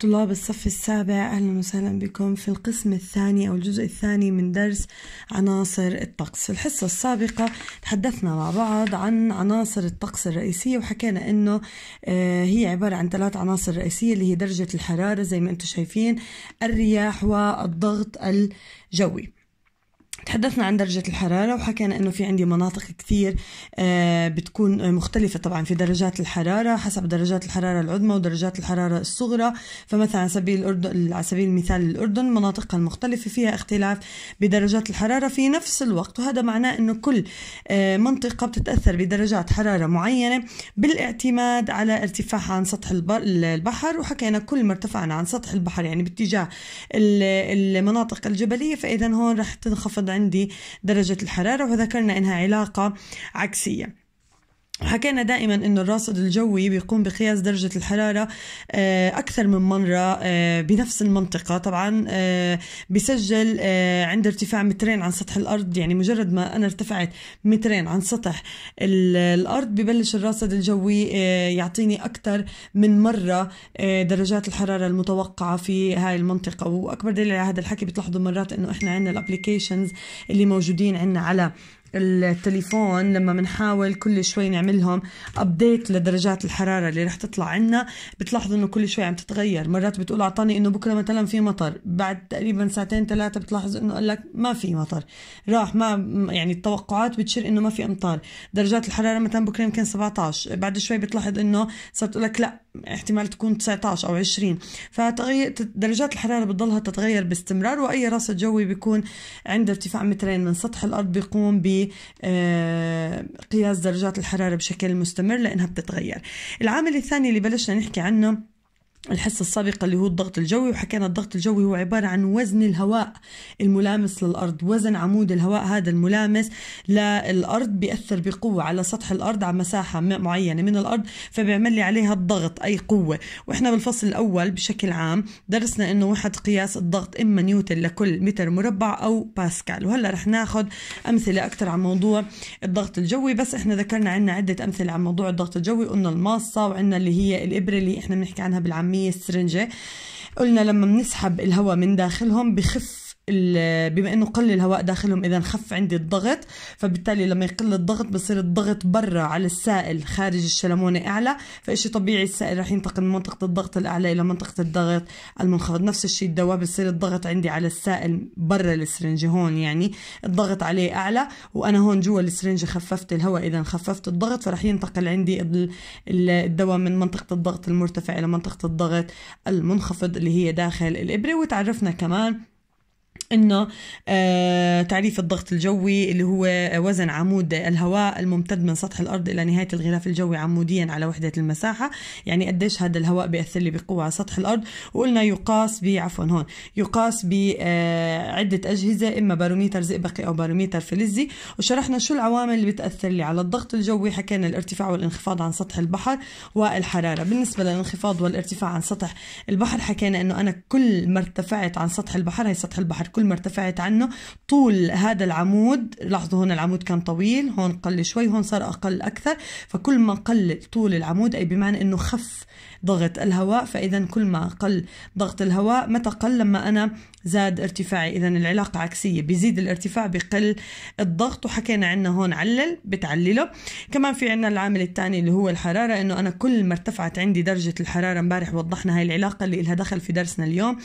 طلاب الصف السابع أهلا وسهلا بكم في القسم الثاني أو الجزء الثاني من درس عناصر الطقس في الحصة السابقة تحدثنا مع بعض عن عناصر الطقس الرئيسية وحكينا أنه آه، هي عبارة عن ثلاث عناصر رئيسية اللي هي درجة الحرارة زي ما أنتم شايفين الرياح والضغط الجوي تحدثنا عن درجة الحرارة وحكينا انه في عندي مناطق كثير آه، بتكون مختلفة طبعا في درجات الحرارة حسب درجات الحرارة العظمى ودرجات الحرارة الصغرى فمثلا على سبيل الاردن على سبيل المثال الاردن مناطقها المختلفة فيها اختلاف بدرجات الحرارة في نفس الوقت وهذا معناه انه كل آه، منطقة بتتأثر بدرجات حرارة معينة بالاعتماد على ارتفاعها عن سطح البحر وحكينا كل ما ارتفعنا عن سطح البحر يعني باتجاه المناطق الجبلية فاذا هون رح تنخفض عندي درجة الحرارة وذكرنا إنها علاقة عكسية حكينا دائما انه الراصد الجوي بيقوم بقياس درجة الحرارة آه، أكثر من مرة آه، بنفس المنطقة طبعا آه، بسجل عند ارتفاع مترين عن سطح الأرض يعني مجرد ما أنا ارتفعت مترين عن سطح الأرض ببلش الراصد الجوي يعطيني أكثر من مرة درجات الحرارة المتوقعة في هاي المنطقة وأكبر دليل على هذا الحكي بتلاحظوا مرات انه احنا عندنا الابلكيشنز اللي موجودين عندنا على التليفون لما بنحاول كل شوي نعملهم ابديت لدرجات الحراره اللي رح تطلع عنا بتلاحظوا انه كل شوي عم تتغير مرات بتقول اعطاني انه بكره مثلا في مطر بعد تقريبا ساعتين ثلاثه بتلاحظ انه قال لك ما في مطر راح ما يعني التوقعات بتشير انه ما في امطار درجات الحراره مثلا بكره يمكن 17 بعد شوي بتلاحظ انه صارت تقول لك لا احتمال تكون 19 أو 20 فدرجات الحرارة بتضلها تتغير باستمرار وأي رصد جوي بيكون عند ارتفاع مترين من سطح الأرض بيقوم بقياس آه، درجات الحرارة بشكل مستمر لأنها بتتغير العامل الثاني اللي بلشنا نحكي عنه الحصة السابقة اللي هو الضغط الجوي وحكينا الضغط الجوي هو عبارة عن وزن الهواء الملامس للأرض وزن عمود الهواء هذا الملامس للأرض بيأثر بقوة على سطح الأرض على مساحة معينة من الأرض فبيعمل لي عليها الضغط أي قوة وإحنا بالفصل الأول بشكل عام درسنا إنه وحد قياس الضغط إما نيوتن لكل متر مربع أو باسكال وهلأ رح ناخد أمثلة أكثر عن موضوع الضغط الجوي بس إحنا ذكرنا عنا عدة أمثلة عن موضوع الضغط الجوي قلنا الماصة وعنا اللي هي الإبرة اللي إحنا بنحكي عنها بالعامية السرنجة قلنا لما بنسحب الهواء من داخلهم بخف بما انه قل الهواء داخلهم اذا خف عندي الضغط فبالتالي لما يقل الضغط بصير الضغط برا على السائل خارج الشلمونه اعلى فشيء طبيعي السائل راح ينتقل من منطقه الضغط الاعلى الى منطقه الضغط المنخفض نفس الشيء الدواء بصير الضغط عندي على السائل برا السرنجه هون يعني الضغط عليه اعلى وانا هون جوا السرنجه خففت الهواء اذا خففت الضغط فراح ينتقل عندي الدواء من منطقه الضغط المرتفع الى منطقه الضغط المنخفض اللي هي داخل الابره وتعرفنا كمان انه آه، تعريف الضغط الجوي اللي هو وزن عمود الهواء الممتد من سطح الارض الى نهايه الغلاف الجوي عموديا على وحده المساحه يعني قديش هذا الهواء بياثر لي بقوه على سطح الارض وقلنا يقاس ب عفوا هون يقاس بعده آه، اجهزه اما باروميتر زئبقي او باروميتر فلزي وشرحنا شو العوامل اللي بتاثر لي على الضغط الجوي حكينا الارتفاع والانخفاض عن سطح البحر والحراره بالنسبه للانخفاض والارتفاع عن سطح البحر حكينا انه انا كل ما ارتفعت عن سطح البحر هي سطح البحر كل ما ارتفعت عنه طول هذا العمود لاحظوا هون العمود كان طويل هون قل شوي هون صار أقل أكثر فكل ما قل طول العمود أي بمعنى أنه خف ضغط الهواء فإذا كل ما قل ضغط الهواء متى قل لما أنا زاد ارتفاعي إذا العلاقة عكسية بيزيد الارتفاع بقل الضغط وحكينا عنا هون علل بتعلله كمان في عنا العامل الثاني اللي هو الحرارة إنه أنا كل ما ارتفعت عندي درجة الحرارة امبارح وضحنا هاي العلاقة اللي لها دخل في درسنا اليوم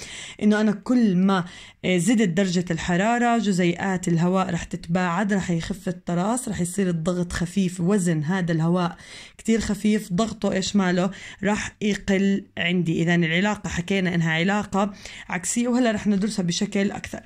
إنه أنا كل ما آه، زدت درجة الحرارة جزيئات الهواء رح تتباعد رح يخف التراس رح يصير الضغط خفيف وزن هذا الهواء كتير خفيف ضغطه إيش ماله رح يقل عندي إذا العلاقة حكينا إنها علاقة عكسية وهلا رح ندرس ندرسها بشكل أكثر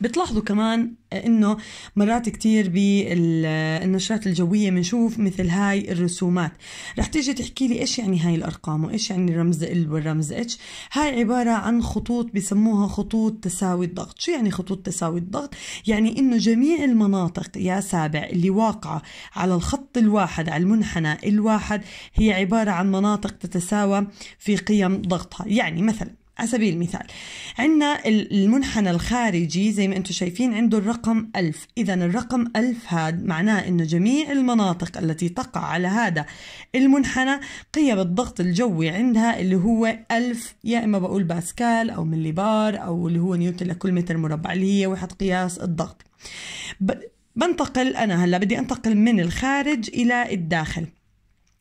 بتلاحظوا كمان انه مرات كتير بالنشرات الجويه بنشوف مثل هاي الرسومات رح تيجي تحكي لي ايش يعني هاي الارقام وايش يعني رمز ال والرمز اتش هاي عباره عن خطوط بسموها خطوط تساوي الضغط شو يعني خطوط تساوي الضغط يعني انه جميع المناطق يا سابع اللي واقعه على الخط الواحد على المنحنى الواحد هي عباره عن مناطق تتساوى في قيم ضغطها يعني مثلا على سبيل المثال عندنا المنحنى الخارجي زي ما انتم شايفين عنده الرقم 1000 إذا الرقم 1000 هذا معناه أنه جميع المناطق التي تقع على هذا المنحنى قيم الضغط الجوي عندها اللي هو 1000 يا إما بقول باسكال أو ملي بار أو اللي هو نيوتن لكل متر مربع اللي هي وحدة قياس الضغط بنتقل أنا هلأ بدي أنتقل من الخارج إلى الداخل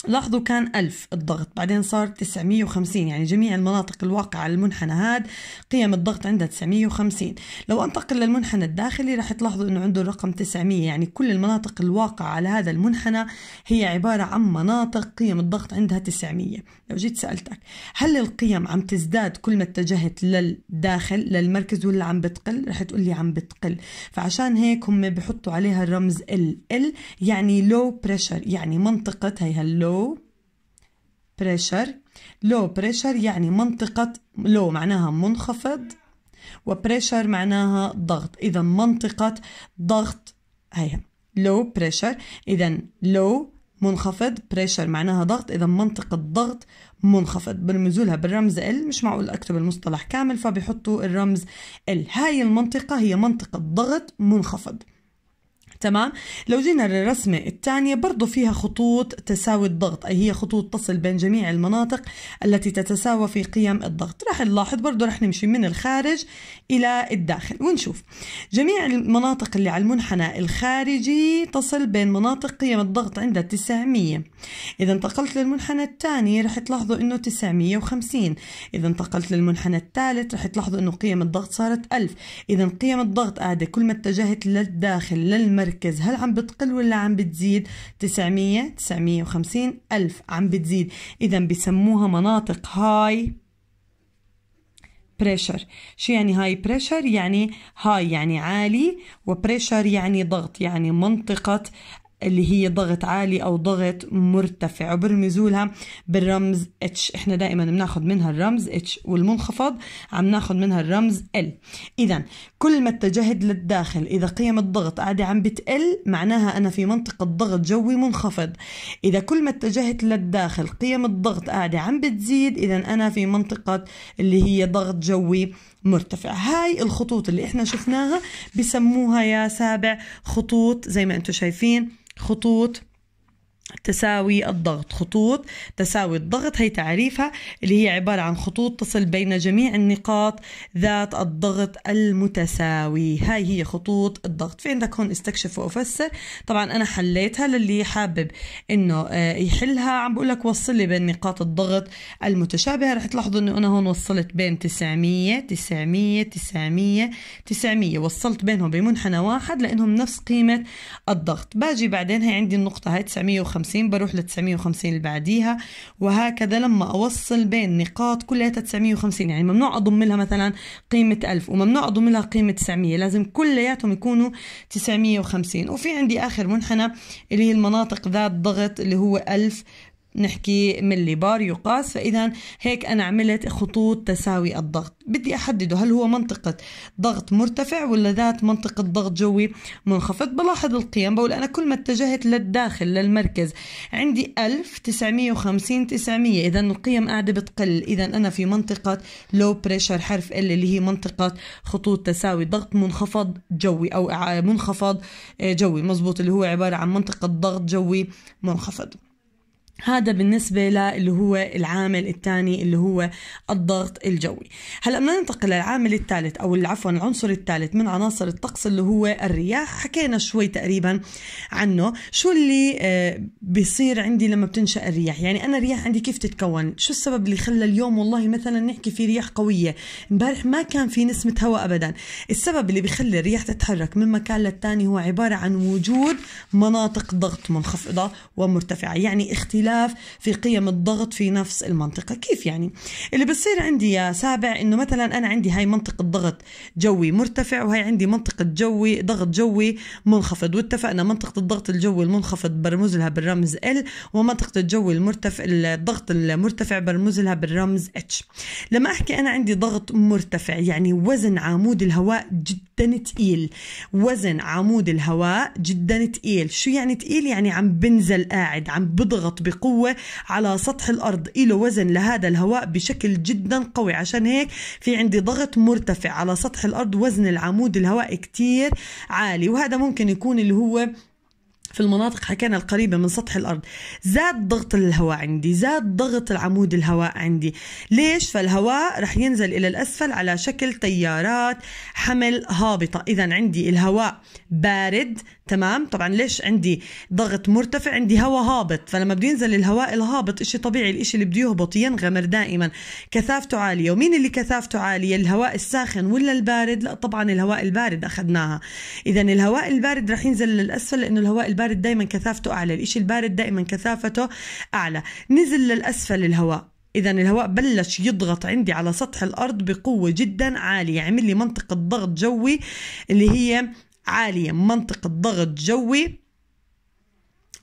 لاحظوا كان ألف الضغط بعدين صار 950 يعني جميع المناطق الواقعة على المنحنى هاد قيم الضغط عندها 950 لو أنتقل للمنحنى الداخلي راح تلاحظوا أنه عنده الرقم 900 يعني كل المناطق الواقعة على هذا المنحنى هي عبارة عن مناطق قيم الضغط عندها 900 لو جيت سألتك هل القيم عم تزداد كل ما اتجهت للداخل للمركز ولا عم بتقل راح تقول لي عم بتقل فعشان هيك هم بحطوا عليها الرمز ال ال يعني لو بريشر يعني منطقة هي هاللو لو بريشر لو بريشر يعني منطقة لو معناها منخفض وبريشر معناها ضغط إذا منطقة ضغط هيا لو بريشر إذا لو منخفض بريشر معناها ضغط إذا منطقة ضغط منخفض بنمزولها بالرمز ال مش معقول أكتب المصطلح كامل فبيحطوا الرمز ال هاي المنطقة هي منطقة ضغط منخفض تمام لو جينا للرسمة الثانية برضو فيها خطوط تساوي الضغط أي هي خطوط تصل بين جميع المناطق التي تتساوى في قيم الضغط رح نلاحظ برضو رح نمشي من الخارج إلى الداخل ونشوف جميع المناطق اللي على المنحنى الخارجي تصل بين مناطق قيم الضغط عند 900 إذا انتقلت للمنحنى الثاني رح تلاحظوا إنه 950 إذا انتقلت للمنحنى الثالث رح تلاحظوا إنه قيم الضغط صارت 1000 إذا قيم الضغط قاعدة كل ما اتجهت للداخل للمركز تركز هل عم بتقل ولا عم بتزيد 900 950 ألف عم بتزيد إذا بسموها مناطق هاي بريشر شو يعني هاي بريشر يعني هاي يعني عالي وبريشر يعني ضغط يعني منطقة اللي هي ضغط عالي او ضغط مرتفع وبرمزوا لها بالرمز اتش احنا دائما بناخذ منها الرمز اتش والمنخفض عم ناخذ منها الرمز ال اذا كل ما اتجهت للداخل اذا قيم الضغط قاعده عم بتقل معناها انا في منطقه ضغط جوي منخفض اذا كل ما اتجهت للداخل قيم الضغط قاعده عم بتزيد اذا انا في منطقه اللي هي ضغط جوي مرتفع هاي الخطوط اللي احنا شفناها بسموها يا سابع خطوط زي ما انتم شايفين خطوط تساوي الضغط خطوط تساوي الضغط هي تعريفها اللي هي عبارة عن خطوط تصل بين جميع النقاط ذات الضغط المتساوي هاي هي خطوط الضغط في عندك هون استكشف وأفسر طبعا أنا حليتها للي حابب إنه آه، يحلها عم بقول لك لي بين نقاط الضغط المتشابهة رح تلاحظوا إنه أنا هون وصلت بين 900 900 900 900 وصلت بينهم بمنحنى واحد لأنهم نفس قيمة الضغط باجي بعدين هي عندي النقطة هاي 950 950 بروح ل 950 اللي بعديها وهكذا لما اوصل بين نقاط كلياتها 950 يعني ممنوع اضم لها مثلا قيمه 1000 وممنوع اضم لها قيمه 900 لازم كلياتهم يكونوا 950 وفي عندي اخر منحنى اللي هي المناطق ذات ضغط اللي هو 1000 نحكي ملي بار يقاس فإذا هيك أنا عملت خطوط تساوي الضغط بدي أحدده هل هو منطقة ضغط مرتفع ولا ذات منطقة ضغط جوي منخفض بلاحظ القيم بقول أنا كل ما اتجهت للداخل للمركز عندي 1950 900 إذا القيم قاعدة بتقل إذا أنا في منطقة لو بريشر حرف ال اللي هي منطقة خطوط تساوي ضغط منخفض جوي أو منخفض جوي مزبوط اللي هو عبارة عن منطقة ضغط جوي منخفض هذا بالنسبة للي هو العامل الثاني اللي هو الضغط الجوي هلا بدنا ننتقل للعامل الثالث أو عفوا العنصر الثالث من عناصر الطقس اللي هو الرياح حكينا شوي تقريبا عنه شو اللي آه، بيصير عندي لما بتنشأ الرياح يعني أنا الرياح عندي كيف تتكون شو السبب اللي خلى اليوم والله مثلا نحكي في رياح قوية امبارح ما كان في نسمة هواء أبدا السبب اللي بيخلي الرياح تتحرك من مكان للتاني هو عبارة عن وجود مناطق ضغط منخفضة ومرتفعة يعني اختلاف اختلاف في قيم الضغط في نفس المنطقة كيف يعني اللي بصير عندي يا سابع انه مثلا انا عندي هاي منطقة ضغط جوي مرتفع وهي عندي منطقة جوي ضغط جوي منخفض واتفقنا منطقة الضغط الجوي المنخفض برمز لها بالرمز L ومنطقة الجو المرتفع الضغط المرتفع برمز لها بالرمز H لما احكي انا عندي ضغط مرتفع يعني وزن عمود الهواء جدا تقيل وزن عمود الهواء جدا تقيل شو يعني تقيل يعني عم بنزل قاعد عم بضغط بقوة على سطح الأرض إله وزن لهذا الهواء بشكل جدا قوي عشان هيك في عندي ضغط مرتفع على سطح الأرض وزن العمود الهوائي كتير عالي وهذا ممكن يكون اللي هو في المناطق حكينا القريبة من سطح الأرض زاد ضغط الهواء عندي زاد ضغط العمود الهواء عندي ليش فالهواء رح ينزل إلى الأسفل على شكل تيارات حمل هابطة إذا عندي الهواء بارد تمام طبعا ليش عندي ضغط مرتفع عندي هواء هابط فلما بده ينزل الهواء الهابط إشي طبيعي الإشي اللي بده يهبط ينغمر دائما كثافته عالية ومين اللي كثافته عالية الهواء الساخن ولا البارد لا طبعا الهواء البارد أخذناها إذا الهواء البارد رح ينزل للأسفل لأنه الهواء البارد البارد دائما كثافته أعلى الإشي البارد دائما كثافته أعلى نزل للأسفل الهواء إذا الهواء بلش يضغط عندي على سطح الأرض بقوة جدا عالية عمل لي منطقة ضغط جوي اللي هي عالية منطقة ضغط جوي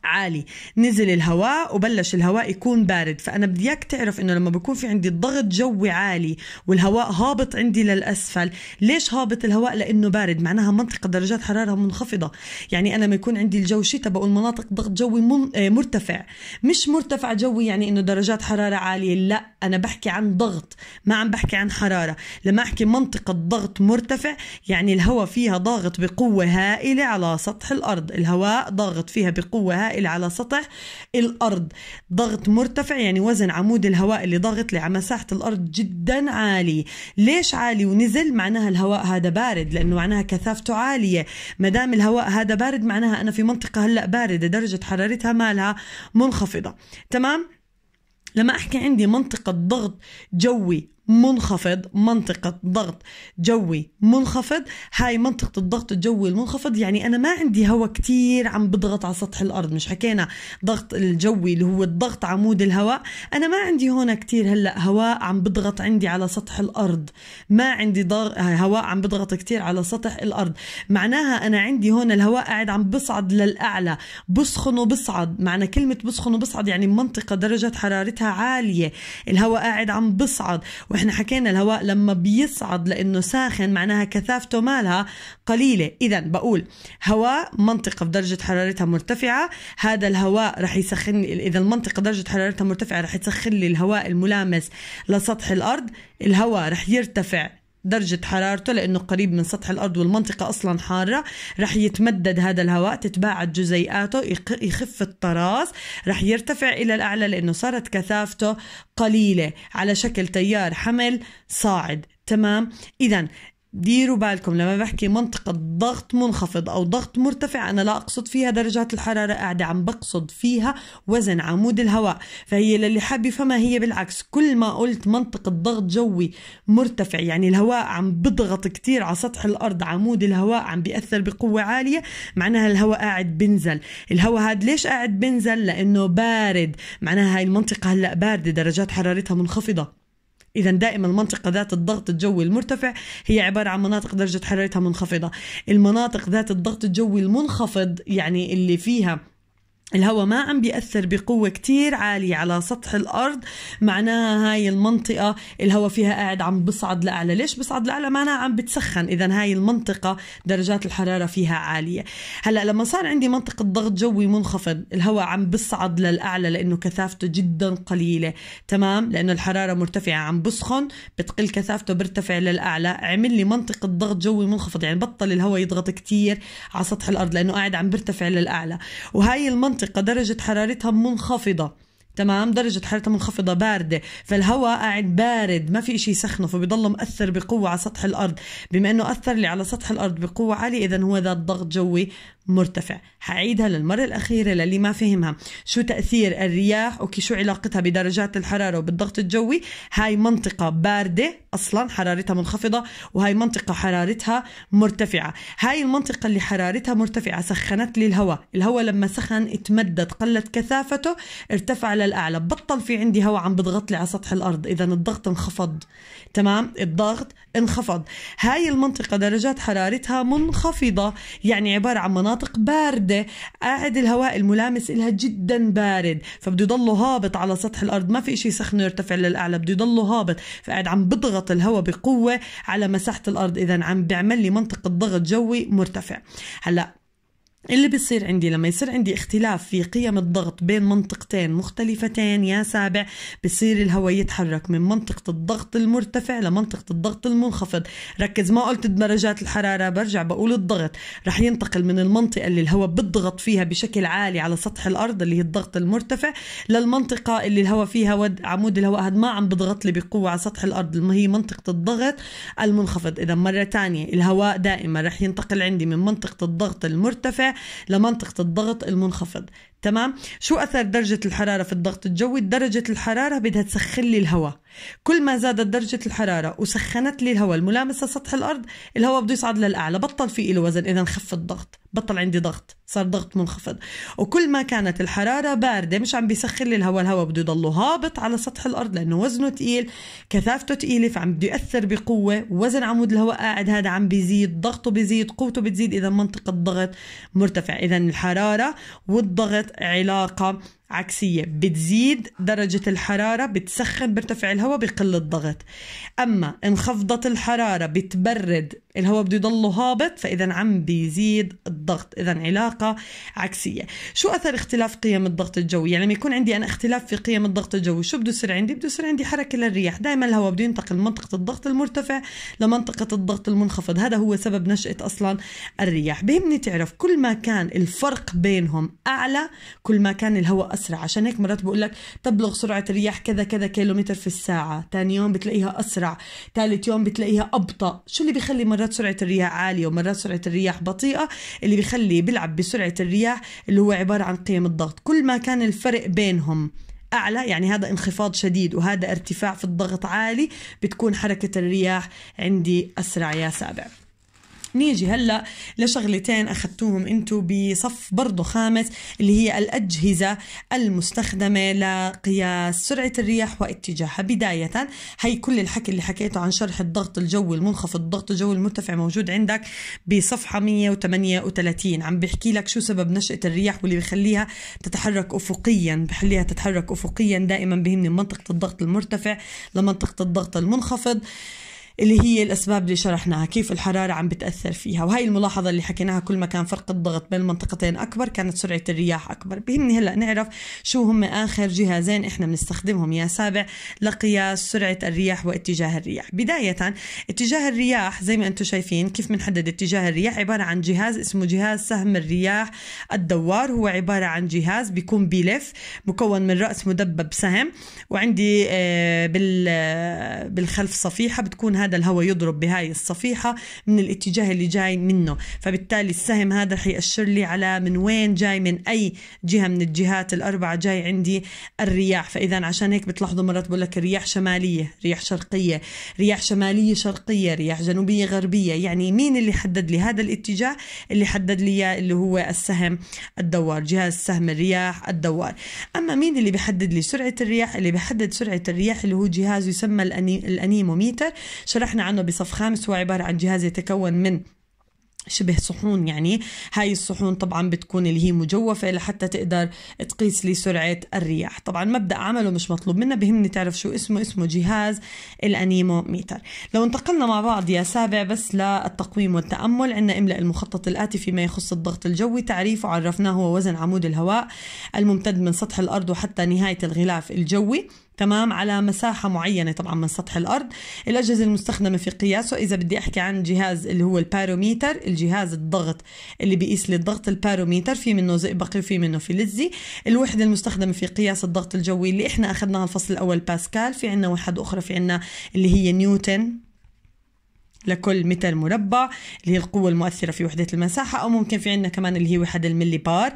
عالي نزل الهواء وبلش الهواء يكون بارد فأنا بدي إياك تعرف إنه لما بكون في عندي ضغط جوي عالي والهواء هابط عندي للأسفل ليش هابط الهواء لأنه بارد معناها منطقة درجات حرارة منخفضة يعني أنا لما يكون عندي الجو شتاء بقول مناطق ضغط جوي من... آه، مرتفع مش مرتفع جوي يعني إنه درجات حرارة عالية لا أنا بحكي عن ضغط ما عم بحكي عن حرارة لما أحكي منطقة ضغط مرتفع يعني الهواء فيها ضاغط بقوة هائلة على سطح الأرض الهواء ضاغط فيها بقوة هائلة السائل على سطح الأرض ضغط مرتفع يعني وزن عمود الهواء اللي ضاغط لي على مساحة الأرض جدا عالي ليش عالي ونزل معناها الهواء هذا بارد لأنه معناها كثافته عالية مدام الهواء هذا بارد معناها أنا في منطقة هلأ باردة درجة حرارتها مالها منخفضة تمام؟ لما احكي عندي منطقة ضغط جوي منخفض منطقة ضغط جوي منخفض هاي منطقة الضغط الجوي المنخفض يعني أنا ما عندي هواء كتير عم بضغط على سطح الأرض مش حكينا ضغط الجوي اللي هو الضغط عمود الهواء أنا ما عندي هون كتير هلأ هواء عم بضغط عندي على سطح الأرض ما عندي ضغ... هواء عم بضغط كتير على سطح الأرض معناها أنا عندي هون الهواء قاعد عم بصعد للأعلى بسخن وبصعد معنى كلمة بسخن وبصعد يعني منطقة درجة حرارتها عالية الهواء قاعد عم بصعد واحنا حكينا الهواء لما بيصعد لانه ساخن معناها كثافته مالها قليله اذا بقول هواء منطقه في درجه حرارتها مرتفعه هذا الهواء رح يسخن اذا المنطقه درجه حرارتها مرتفعه رح تسخن لي الهواء الملامس لسطح الارض الهواء رح يرتفع درجة حرارته لأنه قريب من سطح الأرض والمنطقة أصلا حارة رح يتمدد هذا الهواء تتباعد جزيئاته يخف الطراز رح يرتفع إلى الأعلى لأنه صارت كثافته قليلة على شكل تيار حمل صاعد تمام إذا ديروا بالكم لما بحكي منطقة ضغط منخفض أو ضغط مرتفع أنا لا أقصد فيها درجات الحرارة قاعدة عم بقصد فيها وزن عمود الهواء فهي للي حاب يفهمها هي بالعكس كل ما قلت منطقة ضغط جوي مرتفع يعني الهواء عم بضغط كتير على سطح الأرض عمود الهواء عم بيأثر بقوة عالية معناها الهواء قاعد بنزل الهواء هاد ليش قاعد بنزل لأنه بارد معناها هاي المنطقة هلأ باردة درجات حرارتها منخفضة إذا دائما المنطقة ذات الضغط الجوي المرتفع هي عبارة عن مناطق درجة حرارتها منخفضة المناطق ذات الضغط الجوي المنخفض يعني اللي فيها الهواء ما عم بيأثر بقوة كتير عالية على سطح الأرض معناها هاي المنطقة الهواء فيها قاعد عم بصعد لأعلى ليش بصعد لأعلى معناها عم بتسخن إذا هاي المنطقة درجات الحرارة فيها عالية هلأ لما صار عندي منطقة ضغط جوي منخفض الهواء عم بصعد للأعلى لأنه كثافته جدا قليلة تمام لأنه الحرارة مرتفعة عم بسخن بتقل كثافته برتفع للأعلى عمل لي منطقة ضغط جوي منخفض يعني بطل الهواء يضغط كتير على سطح الأرض لأنه قاعد عم برتفع للأعلى وهاي المنطقة المنطقة درجة حرارتها منخفضة تمام درجة حرارتها منخفضة باردة فالهواء قاعد بارد ما في إشي يسخنه فبيضل مأثر بقوة على سطح الأرض بما أنه أثر لي على سطح الأرض بقوة عالية إذا هو ذات ضغط جوي مرتفع حعيدها للمرة الأخيرة للي ما فهمها شو تأثير الرياح أوكي شو علاقتها بدرجات الحرارة وبالضغط الجوي هاي منطقة باردة أصلا حرارتها منخفضة وهاي منطقة حرارتها مرتفعة هاي المنطقة اللي حرارتها مرتفعة سخنت لي الهواء الهواء لما سخن اتمدد قلت كثافته ارتفع للأعلى بطل في عندي هواء عم بضغط لي على سطح الأرض إذا الضغط انخفض تمام الضغط انخفض هاي المنطقة درجات حرارتها منخفضة يعني عبارة عن مناطق مناطق باردة قاعد الهواء الملامس إلها جدا بارد فبده يضله هابط على سطح الأرض ما في إشي سخن يرتفع للأعلى بده يضله هابط فقاعد عم بضغط الهواء بقوة على مساحة الأرض إذا عم بيعمل لي منطقة ضغط جوي مرتفع هلأ اللي بيصير عندي لما يصير عندي اختلاف في قيم الضغط بين منطقتين مختلفتين يا سابع بصير الهواء يتحرك من منطقة الضغط المرتفع لمنطقة الضغط المنخفض ركز ما قلت درجات الحرارة برجع بقول الضغط رح ينتقل من المنطقة اللي الهواء بتضغط فيها بشكل عالي على سطح الأرض اللي هي الضغط المرتفع للمنطقة اللي الهواء فيها ود عمود الهواء هذا ما عم بضغط لي بقوة على سطح الأرض اللي هي منطقة الضغط المنخفض إذا مرة تانية الهواء دائما رح ينتقل عندي من منطقة الضغط المرتفع لمنطقة الضغط المنخفض تمام شو اثر درجه الحراره في الضغط الجوي درجه الحراره بدها تسخن لي الهواء كل ما زادت درجه الحراره وسخنت لي الهواء الملامسه سطح الارض الهواء بده يصعد للاعلى بطل في له وزن اذا خف الضغط بطل عندي ضغط صار ضغط منخفض وكل ما كانت الحرارة باردة مش عم بيسخن لي الهواء الهواء بده يضله هابط على سطح الأرض لأنه وزنه ثقيل كثافته ثقيله فعم بده يأثر بقوة وزن عمود الهواء قاعد هذا عم بيزيد ضغطه بيزيد قوته بتزيد إذا منطقة الضغط مرتفع إذا الحرارة والضغط علاقه عكسية بتزيد درجة الحرارة بتسخن بيرتفع الهواء بقل الضغط أما انخفضت الحرارة بتبرد الهواء بده يضله هابط فإذا عم بيزيد الضغط إذا علاقة عكسية شو أثر اختلاف قيم الضغط الجوي يعني لما يكون عندي أنا اختلاف في قيم الضغط الجوي شو بده يصير عندي بده يصير عندي حركة للرياح دائما الهواء بده ينتقل من منطقة الضغط المرتفع لمنطقة الضغط المنخفض هذا هو سبب نشأة أصلا الرياح بهمني تعرف كل ما كان الفرق بينهم أعلى كل ما كان الهواء اسرع عشان هيك مرات بقول لك تبلغ سرعه الرياح كذا كذا كيلومتر في الساعه ثاني يوم بتلاقيها اسرع ثالث يوم بتلاقيها ابطا شو اللي بيخلي مرات سرعه الرياح عاليه ومرات سرعه الرياح بطيئه اللي بيخلي بيلعب بسرعه الرياح اللي هو عباره عن قيم الضغط كل ما كان الفرق بينهم اعلى يعني هذا انخفاض شديد وهذا ارتفاع في الضغط عالي بتكون حركه الرياح عندي اسرع يا سابع نيجي هلا لشغلتين اخذتوهم انتم بصف برضه خامس اللي هي الاجهزه المستخدمه لقياس سرعه الرياح واتجاهها بدايه هي كل الحكي اللي حكيته عن شرح الضغط الجوي المنخفض الضغط الجوي المرتفع موجود عندك بصفحه 138 عم بحكي لك شو سبب نشاه الرياح واللي بخليها تتحرك افقيا بخليها تتحرك افقيا دائما بهمني منطقه الضغط المرتفع لمنطقه الضغط المنخفض اللي هي الأسباب اللي شرحناها كيف الحرارة عم بتأثر فيها وهي الملاحظة اللي حكيناها كل ما كان فرق الضغط بين المنطقتين أكبر كانت سرعة الرياح أكبر بهمني هلأ نعرف شو هم آخر جهازين إحنا بنستخدمهم يا سابع لقياس سرعة الرياح واتجاه الرياح بداية اتجاه الرياح زي ما أنتم شايفين كيف بنحدد اتجاه الرياح عبارة عن جهاز اسمه جهاز سهم الرياح الدوار هو عبارة عن جهاز بيكون بيلف مكون من رأس مدبب سهم وعندي آه، آه، بالخلف صفيحة بتكون هذا هذا الهواء يضرب بهاي الصفيحة من الاتجاه اللي جاي منه فبالتالي السهم هذا رح يأشر لي على من وين جاي من أي جهة من الجهات الأربعة جاي عندي الرياح فإذا عشان هيك بتلاحظوا مرات بقول لك رياح شمالية رياح شرقية رياح شمالية شرقية رياح جنوبية غربية يعني مين اللي حدد لي هذا الاتجاه اللي حدد لي اللي هو السهم الدوار جهاز سهم الرياح الدوار أما مين اللي بيحدد لي سرعة الرياح اللي بيحدد سرعة الرياح اللي هو جهاز يسمى الأنيموميتر شرحنا عنه بصف خامس هو عبارة عن جهاز يتكون من شبه صحون يعني هاي الصحون طبعا بتكون اللي هي مجوفة لحتى تقدر تقيس لي سرعة الرياح طبعا مبدأ عمله مش مطلوب منا بهمني تعرف شو اسمه اسمه جهاز الأنيموميتر لو انتقلنا مع بعض يا سابع بس للتقويم والتأمل عندنا املأ المخطط الآتي فيما يخص الضغط الجوي تعريفه عرفناه هو وزن عمود الهواء الممتد من سطح الأرض وحتى نهاية الغلاف الجوي تمام على مساحه معينه طبعا من سطح الارض الاجهزه المستخدمه في قياسه اذا بدي احكي عن جهاز اللي هو الباروميتر الجهاز الضغط اللي بيقيس لي الضغط الباروميتر في منه زئبقي وفي منه فلزي الوحده المستخدمه في قياس الضغط الجوي اللي احنا اخذناها الفصل الاول باسكال في عندنا وحده اخرى في عندنا اللي هي نيوتن لكل متر مربع اللي هي القوة المؤثرة في وحدة المساحة أو ممكن في عندنا كمان اللي هي وحدة الملي بار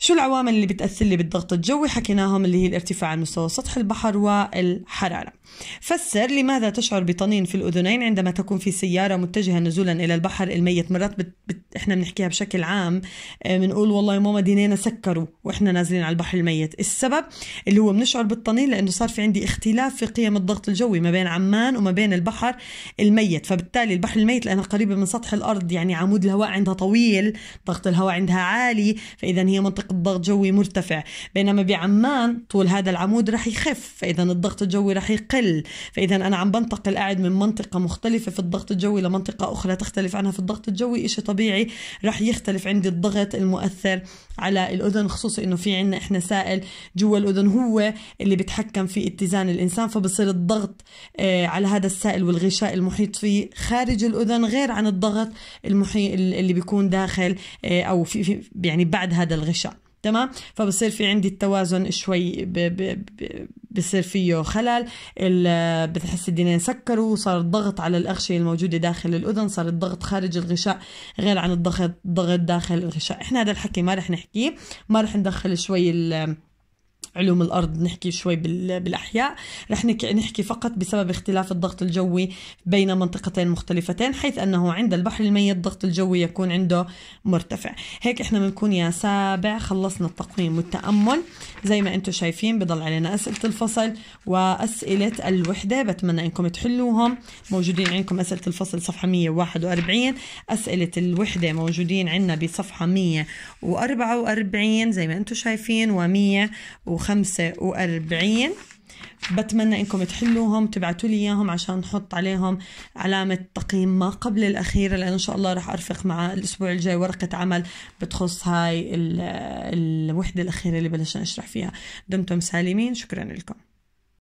شو العوامل اللي بتأثر لي بالضغط الجوي حكيناهم اللي هي الارتفاع عن مستوى سطح البحر والحرارة فسر لماذا تشعر بطنين في الأذنين عندما تكون في سيارة متجهة نزولا إلى البحر الميت مرات بت... بت... إحنا بنحكيها بشكل عام آه، بنقول والله ماما دينينا سكروا وإحنا نازلين على البحر الميت السبب اللي هو بنشعر بالطنين لأنه صار في عندي اختلاف في قيم الضغط الجوي ما بين عمان وما بين البحر الميت فبالتالي البحر الميت لأنها قريبة من سطح الأرض يعني عمود الهواء عندها طويل ضغط الهواء عندها عالي فإذا هي منطقة ضغط جوي مرتفع بينما بعمان طول هذا العمود رح يخف فإذا الضغط الجوي رح يقل تقل فإذا أنا عم بنتقل قاعد من منطقة مختلفة في الضغط الجوي لمنطقة أخرى تختلف عنها في الضغط الجوي إشي طبيعي رح يختلف عندي الضغط المؤثر على الأذن خصوصا إنه في عنا إحنا سائل جوا الأذن هو اللي بيتحكم في اتزان الإنسان فبصير الضغط آه، على هذا السائل والغشاء المحيط فيه خارج الأذن غير عن الضغط المحيط اللي بيكون داخل آه، أو في يعني بعد هذا الغشاء تمام فبصير في عندي التوازن شوي ب... ب... ب... بصير فيه خلل بتحس الدينين سكروا صار الضغط على الأغشية الموجودة داخل الأذن صار الضغط خارج الغشاء غير عن الضغط ضغط داخل الغشاء احنا هذا الحكي ما رح نحكيه ما رح ندخل شوي ال... علوم الارض نحكي شوي بالاحياء رح نحكي فقط بسبب اختلاف الضغط الجوي بين منطقتين مختلفتين حيث انه عند البحر الميت الضغط الجوي يكون عنده مرتفع هيك احنا بنكون يا سابع خلصنا التقويم والتامل زي ما انتم شايفين بضل علينا اسئله الفصل واسئله الوحده بتمنى انكم تحلوهم موجودين عندكم اسئله الفصل صفحه 141 اسئله الوحده موجودين عندنا بصفحه 144 زي ما انتم شايفين و100 وخمسة وأربعين بتمنى انكم تحلوهم تبعتوا لي اياهم عشان نحط عليهم علامه تقييم ما قبل الاخيره لان ان شاء الله راح ارفق مع الاسبوع الجاي ورقه عمل بتخص هاي الوحده الاخيره اللي بلشنا نشرح فيها دمتم سالمين شكرا لكم